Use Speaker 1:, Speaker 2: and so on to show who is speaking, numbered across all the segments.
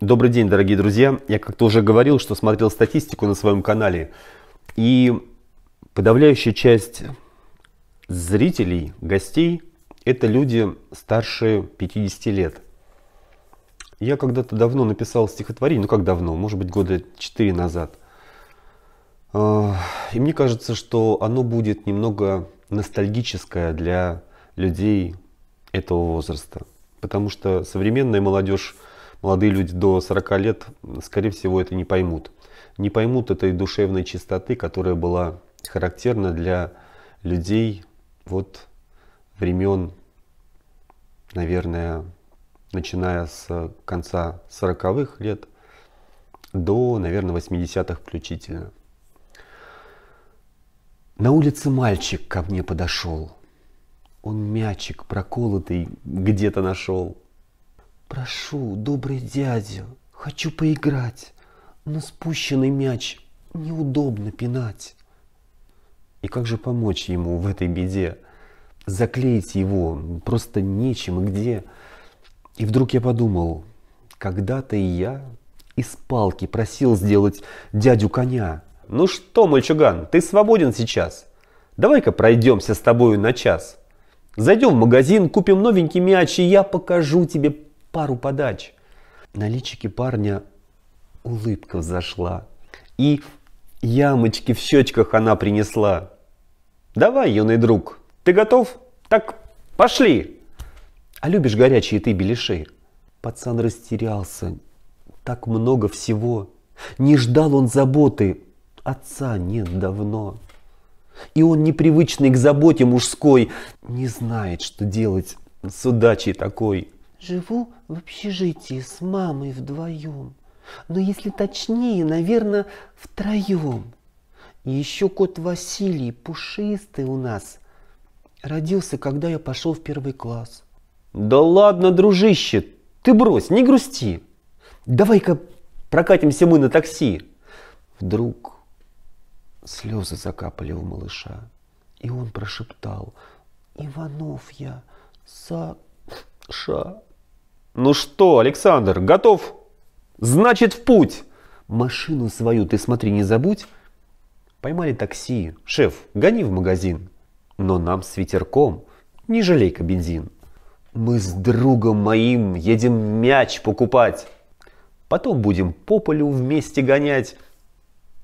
Speaker 1: Добрый день, дорогие друзья. Я как-то уже говорил, что смотрел статистику на своем канале. И подавляющая часть зрителей, гостей, это люди старше 50 лет. Я когда-то давно написал стихотворение, ну как давно, может быть года 4 назад. А, и мне кажется, что оно будет немного ностальгическое для людей этого возраста. Потому что современная молодежь молодые люди до 40 лет, скорее всего, это не поймут. Не поймут этой душевной чистоты, которая была характерна для людей вот времен, наверное, начиная с конца 40-х лет до, наверное, 80-х включительно. На улице мальчик ко мне подошел. Он мячик проколотый где-то нашел. Прошу, добрый дядя, хочу поиграть, но спущенный мяч неудобно пинать. И как же помочь ему в этой беде? Заклеить его просто нечем и где. И вдруг я подумал, когда-то и я из палки просил сделать дядю коня. Ну что, мальчуган, ты свободен сейчас? Давай-ка пройдемся с тобою на час. Зайдем в магазин, купим новенький мяч, и я покажу тебе пару подач. На личике парня улыбка взошла. И ямочки в щечках она принесла. «Давай, юный друг, ты готов? Так пошли!» «А любишь горячие ты беляши?» Пацан растерялся. Так много всего. Не ждал он заботы. Отца нет давно. И он непривычный к заботе мужской. Не знает, что делать с удачей такой. Живу в общежитии с мамой вдвоем. Но если точнее, наверное, втроем. еще кот Василий, пушистый у нас, родился, когда я пошел в первый класс. Да ладно, дружище, ты брось, не грусти. Давай-ка прокатимся мы на такси. Вдруг слезы закапали у малыша, и он прошептал, Иванов я, Саша. Ну что, Александр, готов? Значит, в путь! Машину свою ты смотри, не забудь. Поймали такси. Шеф, гони в магазин. Но нам с ветерком. Не жалей-ка бензин. Мы с другом моим едем мяч покупать. Потом будем по полю вместе гонять.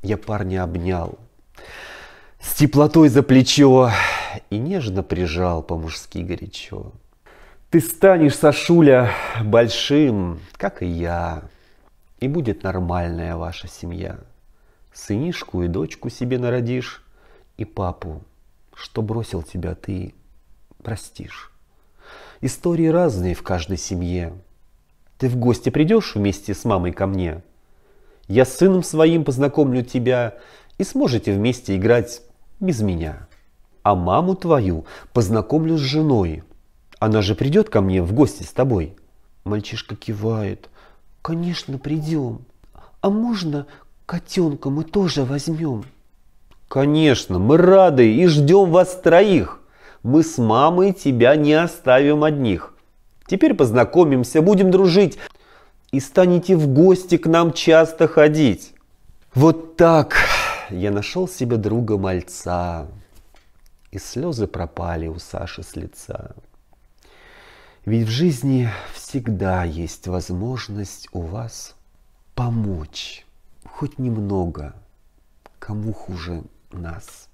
Speaker 1: Я парня обнял. С теплотой за плечо и нежно прижал по-мужски горячо. Ты станешь, Сашуля, большим, как и я, и будет нормальная ваша семья. Сынишку и дочку себе народишь, и папу, что бросил тебя, ты простишь. Истории разные в каждой семье. Ты в гости придешь вместе с мамой ко мне? Я с сыном своим познакомлю тебя, и сможете вместе играть без меня. А маму твою познакомлю с женой – она же придет ко мне в гости с тобой. Мальчишка кивает. Конечно, придем. А можно котенка мы тоже возьмем? Конечно, мы рады и ждем вас троих. Мы с мамой тебя не оставим одних. Теперь познакомимся, будем дружить и станете в гости к нам часто ходить. Вот так я нашел себе друга мальца, и слезы пропали у Саши с лица. Ведь в жизни всегда есть возможность у вас помочь хоть немного кому хуже нас.